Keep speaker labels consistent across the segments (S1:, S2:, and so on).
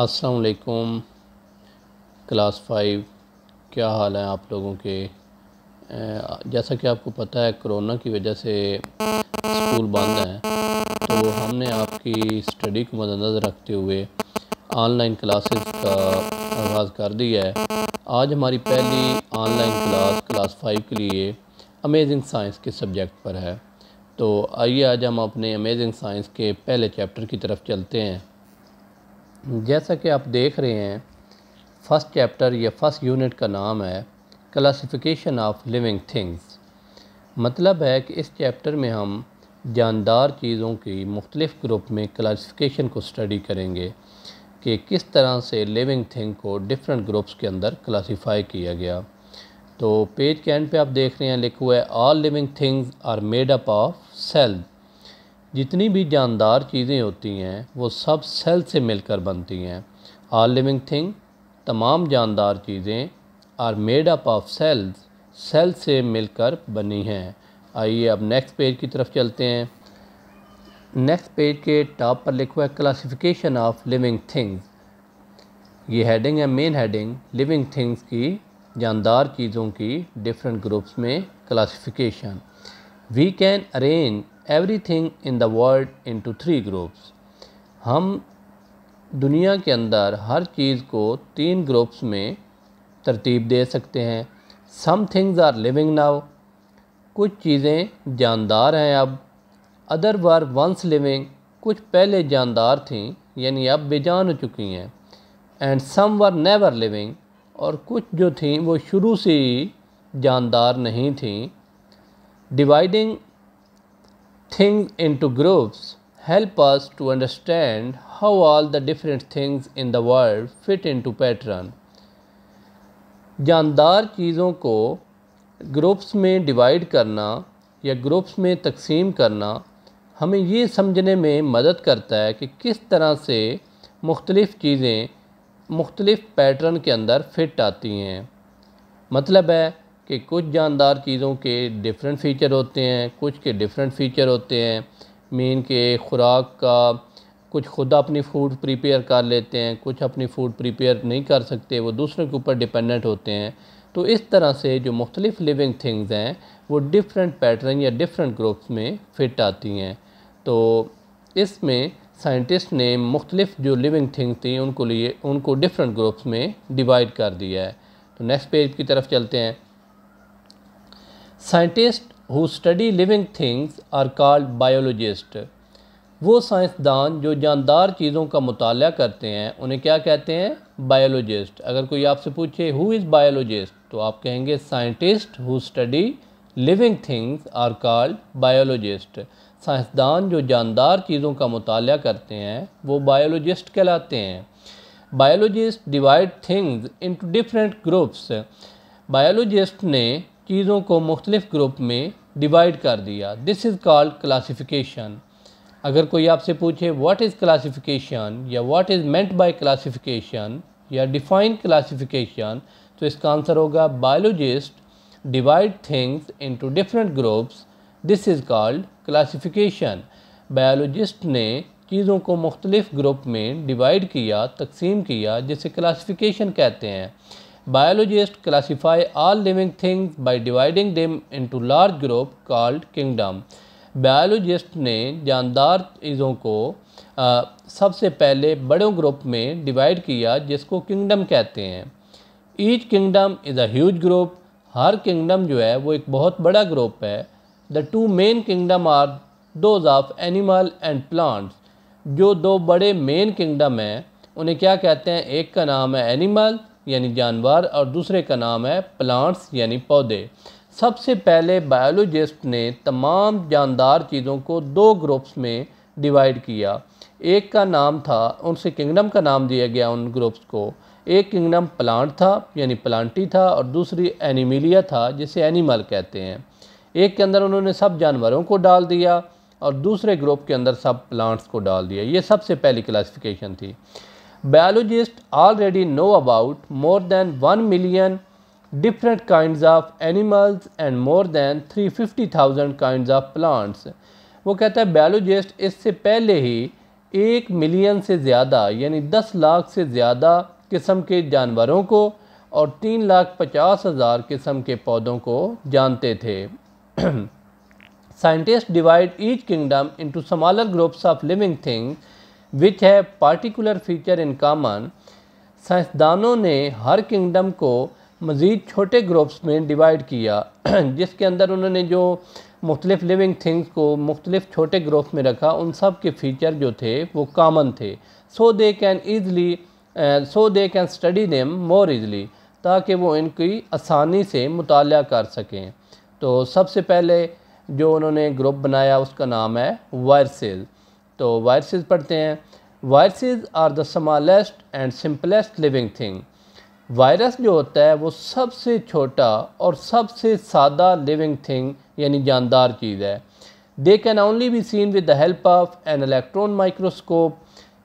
S1: असलकुम class five क्या हाल है आप लोगों के जैसा कि आपको पता है कोरोना की वजह से स्कूल बंद हैं तो हमने आपकी स्टडी को मद्दनज़र रखते हुए ऑनलाइन क्लासेस का आगाज़ कर दिया है आज हमारी पहली ऑनलाइन क्लास क्लास फाइव के लिए अमेजिंग साइंस के सब्जेक्ट पर है तो आइए आज हम अपने अमेजिंग साइंस के पहले चैप्टर की तरफ चलते हैं जैसा कि आप देख रहे हैं फर्स्ट चैप्टर या फर्स्ट यूनिट का नाम है क्लासिफिकेशन ऑफ लिविंग थिंग्स मतलब है कि इस चैप्टर में हम जानदार चीज़ों की मुख्तलिफ़ ग्रुप में क्लासिफिकेशन को स्टडी करेंगे कि किस तरह से लिविंग थिंग को डिफरेंट ग्रुप्स के अंदर क्लासिफाई किया गया तो पेज के एंड पे आप देख रहे हैं लिखा हुआ है all living things are made up of cells जितनी भी जानदार चीज़ें होती हैं वो सब सेल से मिलकर बनती हैं आल लिविंग थिंग तमाम जानदार चीज़ें are made up of cells cell से मिलकर बनी हैं आइए अब नेक्स्ट पेज की तरफ चलते हैं नेक्स्ट पेज के टॉप पर लिखा है क्लासिफिकेशन ऑफ लिविंग थिंग्स ये हेडिंग है मेन हेडिंग लिविंग थिंग्स की जानदार चीज़ों की डिफरेंट ग्रुप्स में classification we can arrange everything in the world into three groups हम दुनिया के अंदर हर चीज़ को तीन ग्रुप्स में तरतीब दे सकते हैं some things are living now कुछ चीज़ें जानदार हैं अब अदर वर वंस लिविंग कुछ पहले जानदार थी यानी अब बेजान हो चुकी हैं and some were never living और कुछ जो थीं वो शुरू से ही जानदार नहीं थी dividing things into groups help us to understand how all the different things in the world fit into pattern जानदार चीज़ों को ग्रुप्स में डिवाइड करना या ग्रुप्स में तकसीम करना हमें ये समझने में मदद करता है कि किस तरह से मुख्तलिफ़ चीज़ें मुख्तलिफ़ पैटर्न के अंदर फिट आती हैं मतलब है कि कुछ जानदार चीज़ों के डिफरेंट फ़ीचर होते हैं कुछ के डिफरेंट फ़ीचर होते हैं मीन के ख़ुराक का कुछ खुद अपनी फ़ूड प्रिपेयर कर लेते हैं कुछ अपनी फ़ूड प्रिपेयर नहीं कर सकते वो दूसरों के ऊपर डिपेंडेंट होते हैं तो इस तरह से जो मुख्तलिफ़ लिविंग थिंग्स हैं वो डिफरेंट पैटर्न या डिफरेंट ग्रुप्स में फिट आती हैं तो इसमें साइंटिस्ट ने मुख्तलिफ जो लिविंग थिंग्स थी उनको लिए उनको डिफरेंट ग्रुप्स में डिवाइड कर दिया है तो नेक्स्ट पेज की तरफ चलते हैं scientist who study living things are called biologist वो साइंसदान जो जानदार चीज़ों का मुताल करते हैं उन्हें क्या कहते हैं बायोलॉजिस्ट अगर कोई आपसे पूछे हु इज़ बायोलॉजिस्ट तो आप कहेंगे scientist who study living things are called biologist साइंसदान जो जानदार चीज़ों का मुताल करते हैं वो बायोलॉजिस्ट कहलाते हैं biologist divide things into different groups biologist ने चीज़ों को मुख्तलिफ़ ग्रुप में डिवाइड कर दिया दिस इज़ कॉल्ड क्लासिफिकेशन अगर कोई आपसे पूछे व्हाट इज़ क्लासिफिकेशन या what is meant by classification या डिफाइन क्लासिफिकेशन तो इसका आंसर होगा biologist divide things into different groups this is called classification biologist ने चीज़ों को मुख्तलिफ़ ग्रुप में डिवाइड किया तकसीम किया जिसे क्लासिफिकेशन कहते हैं biologist classify classify living living by dividing dividing into large group called kingdom biologist ने जानदार चीज़ों को आ, सबसे पहले बड़े ग्रुप में डिवाइड किया जिसको किंगडम कहते हैं each kingdom is a huge group हर किंगडम जो है वो एक बहुत बड़ा ग्रोप है the two main kingdom are those of animal and plants जो दो बड़े मेन किंगडम हैं उन्हें क्या कहते हैं एक का नाम है एनिमल यानी जानवर और दूसरे का नाम है प्लांट्स यानी पौधे सबसे पहले बायोलॉजिस्ट ने तमाम जानदार चीज़ों को दो ग्रुप्स में डिवाइड किया एक का नाम था उनसे किंगडम का नाम दिया गया उन ग्रुप्स को एक किंगडम प्लांट था यानी प्लांटी था और दूसरी एनिमिलिया था जिसे एनिमल कहते हैं एक के अंदर उन्होंने सब जानवरों को डाल दिया और दूसरे ग्रुप के अंदर सब प्लांट्स को डाल दिया ये सबसे पहली क्लासिफिकेशन थी biologists already know about more than 1 million different kinds of animals and more than 350,000 kinds of plants वो कहता है biologists इससे पहले ही एक मिलियन से ज़्यादा यानी दस लाख से ज़्यादा किस्म के जानवरों को और तीन लाख पचास हज़ार किस्म के पौधों को जानते थे scientists divide each kingdom into smaller groups of living things विच है पार्टिकुलर फीचर इन कामन साइंसदानों ने हर किंगडम को मज़ीद छोटे ग्रुप्स में डिवाइड किया जिसके अंदर उन्होंने जो मुख्तलिफ़ लिविंग थिंग्स को मुख्तलिफ़ छोटे ग्रोप्स में रखा उन सब के फीचर जो थे वो कामन थे so they can easily so they can study them more easily ताकि वो इनकी आसानी से मुताल कर सकें तो सबसे पहले जो उन्होंने ग्रुप बनाया उसका नाम है वायरसेज़ तो वायरसेस पढ़ते हैं viruses are the smallest and simplest living thing virus जो होता है वो सबसे छोटा और सबसे सादा लिविंग थिंग यानी जानदार चीज़ है they can only be seen with the help of an electron microscope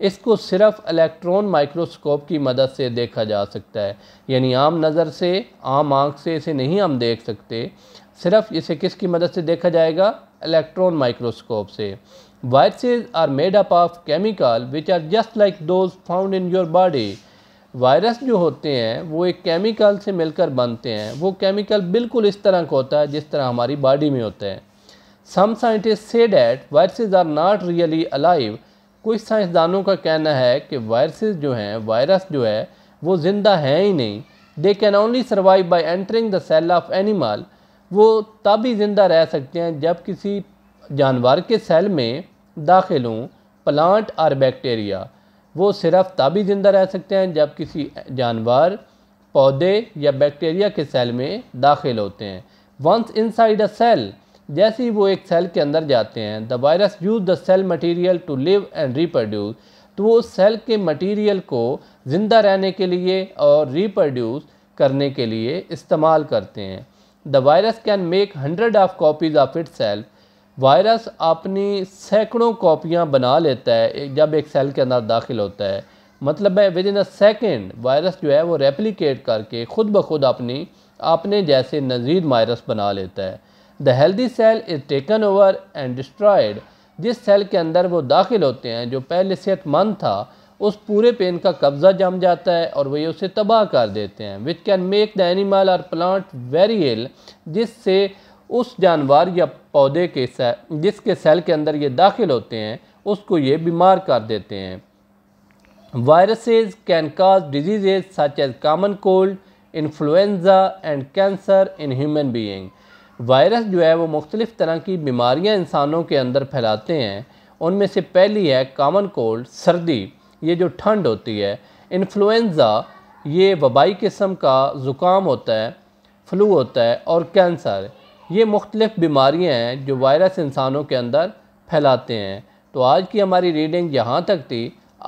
S1: इसको सिर्फ इलेक्ट्रॉन माइक्रोस्कोप की मदद से देखा जा सकता है यानी आम नज़र से आम आँख से इसे नहीं हम देख सकते सिर्फ इसे किसकी मदद से देखा जाएगा इलेक्ट्रॉन माइक्रोस्कोप से Viruses are made up of chemical which are just like those found in your body. Virus जो होते हैं वो एक केमिकल से मिलकर बनते हैं वो केमिकल बिल्कुल इस तरह का होता है जिस तरह हमारी बॉडी में होते हैं some scientist say that viruses are not really alive कुछ साइंसदानों का कहना है कि वायरसेज जो हैं वायरस जो है वो ज़िंदा हैं ही नहीं they can only survive by entering the cell of animal वो तब ही ज़िंदा रह सकते हैं जब किसी जानवर के सेल में दाखिलों प्लांट और बैक्टीरिया वो सिर्फ तभी ज़िंदा रह सकते हैं जब किसी जानवर पौधे या बैक्टीरिया के सेल में दाखिल होते हैं वंस इनसाइड अ सेल जैसे ही वो एक सेल के अंदर जाते हैं the virus use the cell material to live and reproduce तो वो सेल के मटीरियल को ज़िंदा रहने के लिए और रिप्रोड्यूस करने के लिए इस्तेमाल करते हैं the virus can make hundred of copies of itself virus अपनी सैकड़ों कॉपियाँ बना लेता है जब एक सेल के अंदर दाखिल होता है मतलब है within a second virus जो है वो रेप्लिकेट करके ख़ुद ब खुद अपनी अपने जैसे नजीद वायरस बना लेता है the healthy cell is taken over and destroyed जिस सेल के अंदर वो दाखिल होते हैं जो पहले सेहतमंद था उस पूरे पेन का कब्ज़ा जम जाता है और वही उसे तबाह कर देते हैं which can make the animal और प्लांट वेरी एल जिससे उस जानवर या पौधे के सेल जिसके सेल के अंदर ये दाखिल होते हैं उसको ये बीमार कर देते हैं viruses can cause diseases such as common cold influenza and cancer in human being virus जो है वो मुख्तलिफ़ तरह की बीमारियाँ इंसानों के अंदर फैलाते हैं उनमें से पहली है कामन कोल्ड सर्दी ये जो ठंड होती है इन्फ्लुन्ज़ा ये वबाई किस्म का ज़ुकाम होता है फ्लू होता है और कैंसर ये मुख्तलिफ़ बीमारियाँ हैं जो वायरस इंसानों के अंदर फैलाते हैं तो आज की हमारी रीडिंग यहाँ तक थी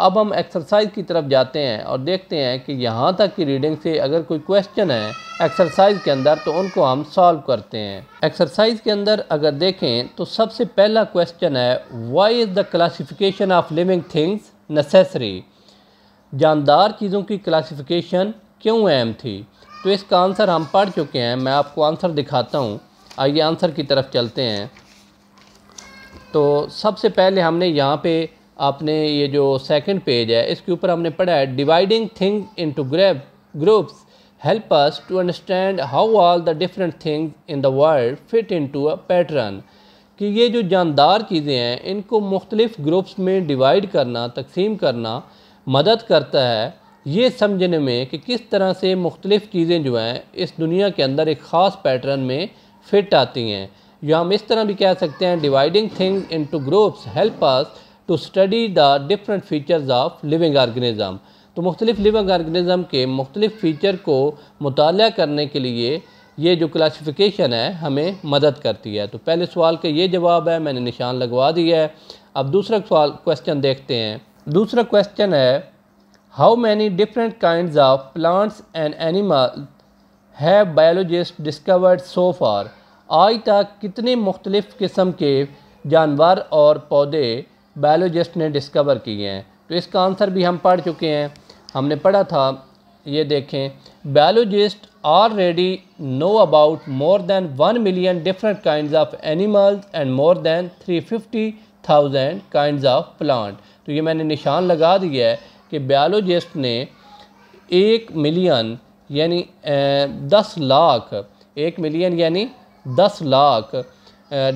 S1: अब हम एक्सरसाइज की तरफ जाते हैं और देखते हैं कि यहाँ तक की रीडिंग से अगर कोई क्वेश्चन है एक्सरसाइज के अंदर तो उनको हम सॉल्व करते हैं एक्सरसाइज के अंदर अगर देखें तो सबसे पहला क्वेश्चन है why is the classification of living things necessary जानदार चीज़ों की क्लासिफिकेशन क्यों अहम थी तो इसका आंसर हम पढ़ चुके हैं मैं आपको आंसर दिखाता हूँ आइए आंसर की तरफ चलते हैं तो सबसे पहले हमने यहाँ पे आपने ये जो सेकंड पेज है इसके ऊपर हमने पढ़ा है dividing thing into group groups help us to understand how all the different things in the fit into a pattern कि ये जो जानदार चीज़ें हैं इनको मुख्तलिफ़ ग्रुप्स में डिवाइड करना तकसीम करना मदद करता है ये समझने में कि किस तरह से मुख्तलिफ़ चीज़ें जो हैं इस दुनिया के अंदर एक ख़ास पैटर्न में फिट आती हैं या हम इस तरह भी कह सकते हैं dividing things into groups help us to study the different features of living organism तो मुख्तलिफ़ लिविंग आर्गेनिज़म के मुख्तलिफ़ फ़ीचर को मुताल करने के लिए ये जो क्लासिफिकेशन है हमें मदद करती है तो पहले सवाल का ये जवाब है मैंने निशान लगवा दिया है अब दूसरा सवाल क्वेश्चन देखते हैं दूसरा क्वेश्चन है how many different kind of plants and animal have biologist discovered so far आज तक कितने मुख्तलिफ़ किस्म के जानवर और पौधे बायोलॉजिस्ट ने डिस्कवर किए हैं तो इसका आंसर भी हम पढ़ चुके हैं हमने पढ़ा था ये देखें biologist already know about more than one million different kind of animals and more than three fifty thousand kind of plant तो ये मैंने निशान लगा दिया है कि बायोलॉजिस्ट ने एक मिलियन यानी दस लाख एक मिलियन यानी दस lakh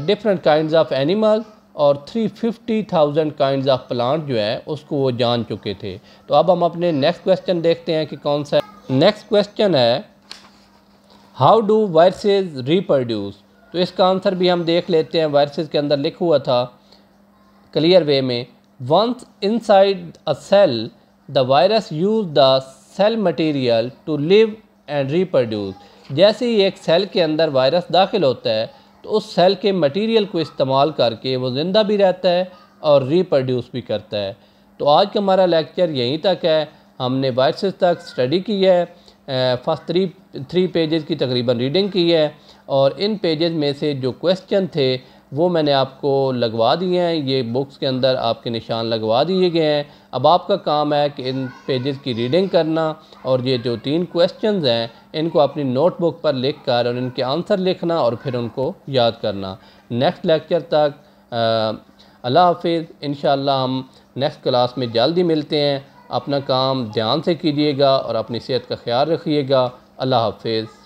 S1: different kind of animal और three fifty thousand kind of plant जो है उसको वो जान चुके थे तो अब हम अपने नेक्स्ट क्वेश्चन देखते हैं कि कौन सा नेक्स्ट क्वेश्चन है हाउ डू वायरसेज रिप्रोड्यूस तो इसका आंसर भी हम देख लेते हैं वायरसेज के अंदर लिखा हुआ था क्लियर वे में once inside a cell the virus use the cell material to live and reproduce जैसे ही एक सेल के अंदर वायरस दाखिल होता है तो उस सेल के मटेरियल को इस्तेमाल करके वो ज़िंदा भी रहता है और रिप्रोड्यूस भी करता है तो आज का हमारा लेक्चर यहीं तक है हमने वायरसेस तक स्टडी की है फर्स्ट थ्री थ्री पेजेस की तकरीबन रीडिंग की है और इन पेजेस में से जो क्वेश्चन थे वो मैंने आपको लगवा दिए हैं ये बुक्स के अंदर आपके निशान लगवा दिए गए हैं अब आपका काम है कि इन पेजेस की रीडिंग करना और ये जो तीन क्वेश्चंस हैं इनको अपनी नोटबुक पर लिखकर और इनके आंसर लिखना और फिर उनको याद करना नेक्स्ट लेक्चर तक अल्लाह हाफिज़ इन हम नेक्स्ट क्लास में जल्दी मिलते हैं अपना काम ध्यान से कीजिएगा और अपनी सेहत का ख्याल रखिएगा अल्लाह हाफिज़